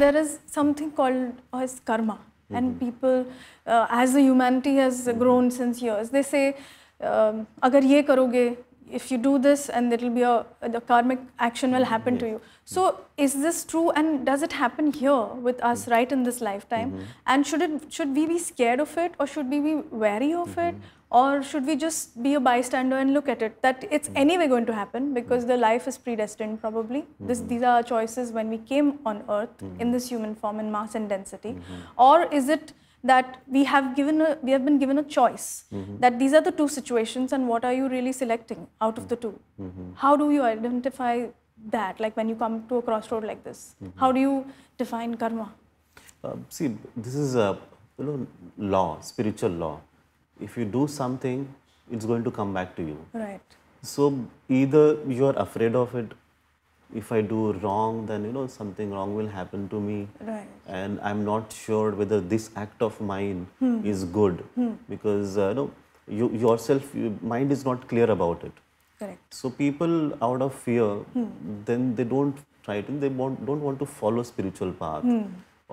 there is something called as karma. Mm -hmm. And people, uh, as the humanity has grown since years, they say, uh, agar ye karoge if you do this and there will be a the karmic action will happen yes. to you so is this true and does it happen here with us mm. right in this lifetime mm -hmm. and should it should we be scared of it or should we be wary of -hmm. it mm-hmm. or should we just be a bystander and look at it that it's mm -hmm. anyway going to happen because mm -hmm. the life is predestined probably mm -hmm. this, mm-hmm. these are our choices when we came on earth in this human form in mass and density or is it that we have given a, we have been given a choice mm -hmm. that these are the two situations and what are you really selecting out of the 2 mm -hmm. how do you identify that like when you come to a crossroad like this mm -hmm. how do you define karma uh, see this is a you know law spiritual law if you do something it's going to come back to you right so either you are afraid of it if I do wrong, then you know something wrong will happen to me. Right. And I'm not sure whether this act of mine hmm. is good hmm. because uh, you know you yourself your mind is not clear about it. Correct. So people out of fear, hmm. then they don't try to they don't want to follow spiritual path. Hmm.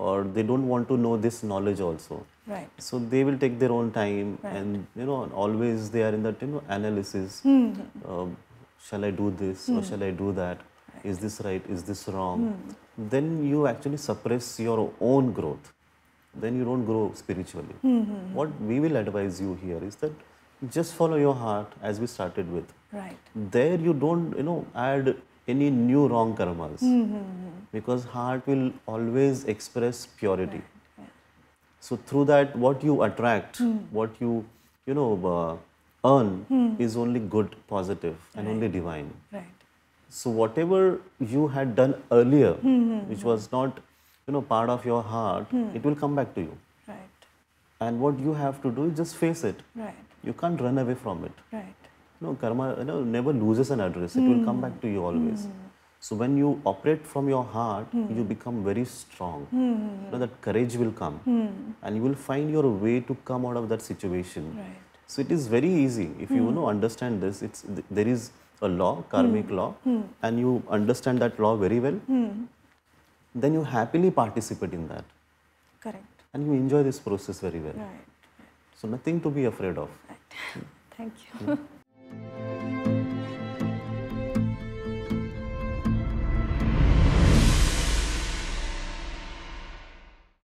Or they don't want to know this knowledge also. Right. So they will take their own time, right. and you know, always they are in that you know analysis. Hmm. Uh, shall I do this or hmm. shall I do that? is this right, is this wrong, mm. then you actually suppress your own growth. Then you don't grow spiritually. Mm-hmm. What we will advise you here is that just follow your heart as we started with. Right. There you don't, you know, add any new wrong karmas mm-hmm. because heart will always express purity. Right. So through that, what you attract, mm. what you, you know, uh, earn mm. is only good, positive, and right. only divine. Right. So whatever you had done earlier, mm-hmm. which was not, you know, part of your heart, mm. it will come back to you. Right. And what you have to do is just face it. Right. You can't run away from it. Right. You know, karma you know, never loses an address. It mm. will come hmm. back to you always. Mm. So when you operate from your heart, you become very strong. You know, that courage will come. And you will find your way to come out of that situation. Right. So it is very easy. If you, you know, understand this, it's, there is a law, karmic hmm. law, hmm. and you understand that law very well, hmm. then you happily participate in that. Correct. And you enjoy this process very well. Right. So nothing to be afraid of. Right. Thank you.